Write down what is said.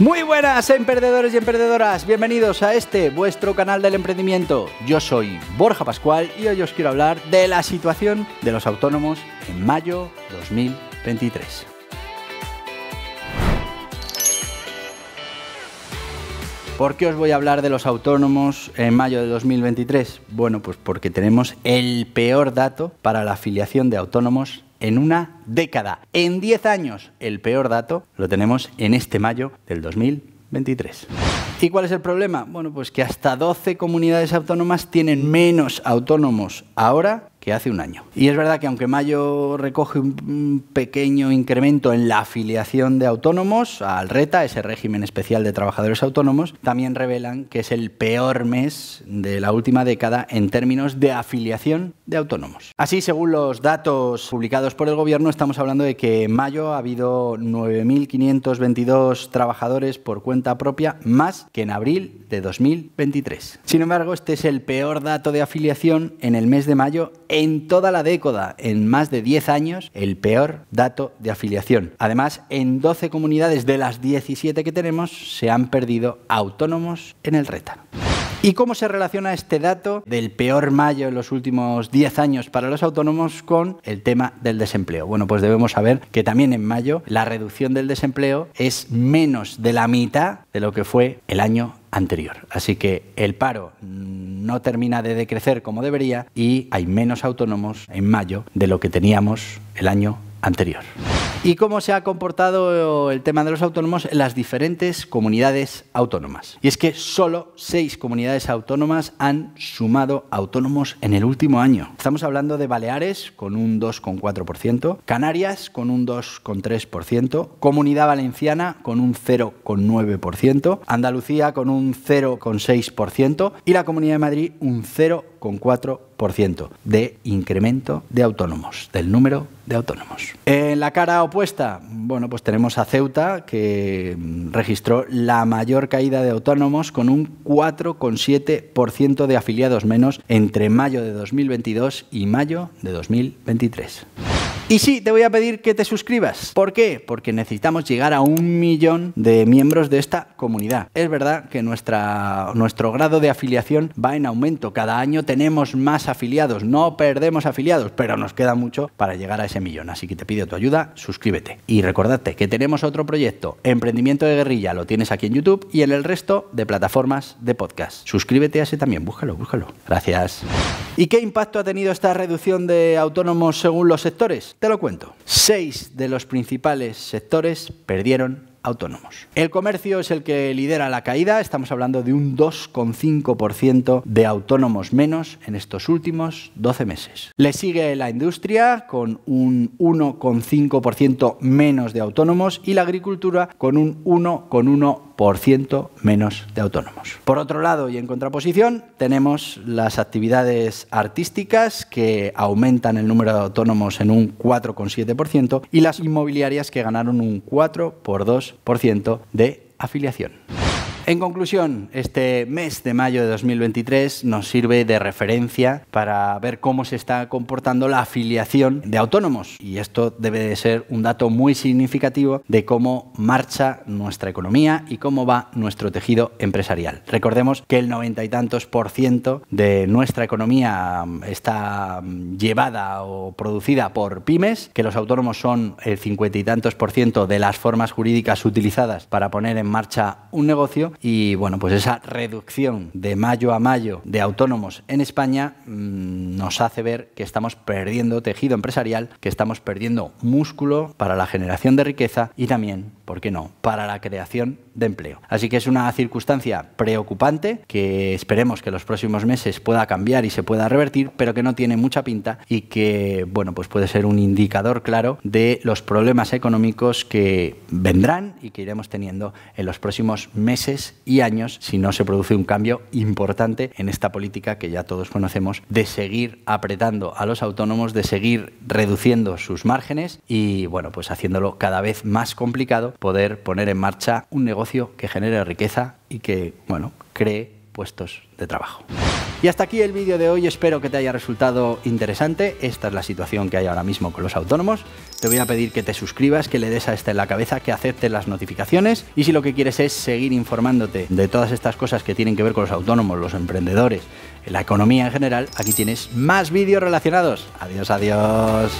Muy buenas emprendedores y emprendedoras, bienvenidos a este vuestro canal del emprendimiento. Yo soy Borja Pascual y hoy os quiero hablar de la situación de los autónomos en mayo 2023. ¿Por qué os voy a hablar de los autónomos en mayo de 2023? Bueno, pues porque tenemos el peor dato para la afiliación de autónomos en una década. En 10 años, el peor dato lo tenemos en este mayo del 2023. ¿Y cuál es el problema? Bueno, pues que hasta 12 comunidades autónomas tienen menos autónomos ahora hace un año. Y es verdad que aunque mayo recoge un pequeño incremento en la afiliación de autónomos al RETA, ese régimen especial de trabajadores autónomos, también revelan que es el peor mes de la última década en términos de afiliación de autónomos. Así, según los datos publicados por el Gobierno, estamos hablando de que en mayo ha habido 9.522 trabajadores por cuenta propia, más que en abril de 2023. Sin embargo, este es el peor dato de afiliación en el mes de mayo en toda la década, en más de 10 años, el peor dato de afiliación. Además, en 12 comunidades de las 17 que tenemos se han perdido autónomos en el RETA. ¿Y cómo se relaciona este dato del peor mayo en los últimos 10 años para los autónomos con el tema del desempleo? Bueno, pues debemos saber que también en mayo la reducción del desempleo es menos de la mitad de lo que fue el año anterior. Así que el paro no termina de decrecer como debería y hay menos autónomos en mayo de lo que teníamos el año anterior. ¿Y cómo se ha comportado el tema de los autónomos en las diferentes comunidades autónomas? Y es que solo seis comunidades autónomas han sumado autónomos en el último año. Estamos hablando de Baleares con un 2,4%, Canarias con un 2,3%, Comunidad Valenciana con un 0,9%, Andalucía con un 0,6% y la Comunidad de Madrid un 0,8% con 4% de incremento de autónomos, del número de autónomos. En la cara opuesta, bueno, pues tenemos a Ceuta, que registró la mayor caída de autónomos con un 4,7% de afiliados menos entre mayo de 2022 y mayo de 2023. Y sí, te voy a pedir que te suscribas. ¿Por qué? Porque necesitamos llegar a un millón de miembros de esta comunidad. Es verdad que nuestra, nuestro grado de afiliación va en aumento. Cada año tenemos más afiliados, no perdemos afiliados, pero nos queda mucho para llegar a ese millón. Así que te pido tu ayuda, suscríbete. Y recordate que tenemos otro proyecto, Emprendimiento de Guerrilla, lo tienes aquí en YouTube y en el resto de plataformas de podcast. Suscríbete a ese también, búscalo, búscalo. Gracias. ¿Y qué impacto ha tenido esta reducción de autónomos según los sectores? Te lo cuento. Seis de los principales sectores perdieron autónomos. El comercio es el que lidera la caída, estamos hablando de un 2,5% de autónomos menos en estos últimos 12 meses. Le sigue la industria con un 1,5% menos de autónomos y la agricultura con un 1,1% menos de autónomos. Por otro lado, y en contraposición, tenemos las actividades artísticas que aumentan el número de autónomos en un 4,7% y las inmobiliarias que ganaron un 4 por 2% de afiliación. En conclusión, este mes de mayo de 2023 nos sirve de referencia para ver cómo se está comportando la afiliación de autónomos y esto debe de ser un dato muy significativo de cómo marcha nuestra economía y cómo va nuestro tejido empresarial. Recordemos que el noventa y tantos por ciento de nuestra economía um, está um, llevada o producida por pymes, que los autónomos son el cincuenta y tantos por ciento de las formas jurídicas utilizadas para poner en marcha un negocio y bueno, pues esa reducción de mayo a mayo de autónomos en España mm, nos hace ver que estamos perdiendo tejido empresarial, que estamos perdiendo músculo para la generación de riqueza y también, ¿por qué no?, para la creación de empleo. Así que es una circunstancia preocupante que esperemos que los próximos meses pueda cambiar y se pueda revertir, pero que no tiene mucha pinta y que, bueno, pues puede ser un indicador claro de los problemas económicos que vendrán y que iremos teniendo en los próximos meses y años si no se produce un cambio importante en esta política que ya todos conocemos de seguir apretando a los autónomos, de seguir reduciendo sus márgenes y bueno, pues haciéndolo cada vez más complicado poder poner en marcha un negocio que genere riqueza y que, bueno, cree puestos de trabajo. Y hasta aquí el vídeo de hoy, espero que te haya resultado interesante. Esta es la situación que hay ahora mismo con los autónomos. Te voy a pedir que te suscribas, que le des a este en la cabeza, que aceptes las notificaciones y si lo que quieres es seguir informándote de todas estas cosas que tienen que ver con los autónomos, los emprendedores, la economía en general, aquí tienes más vídeos relacionados. Adiós, adiós.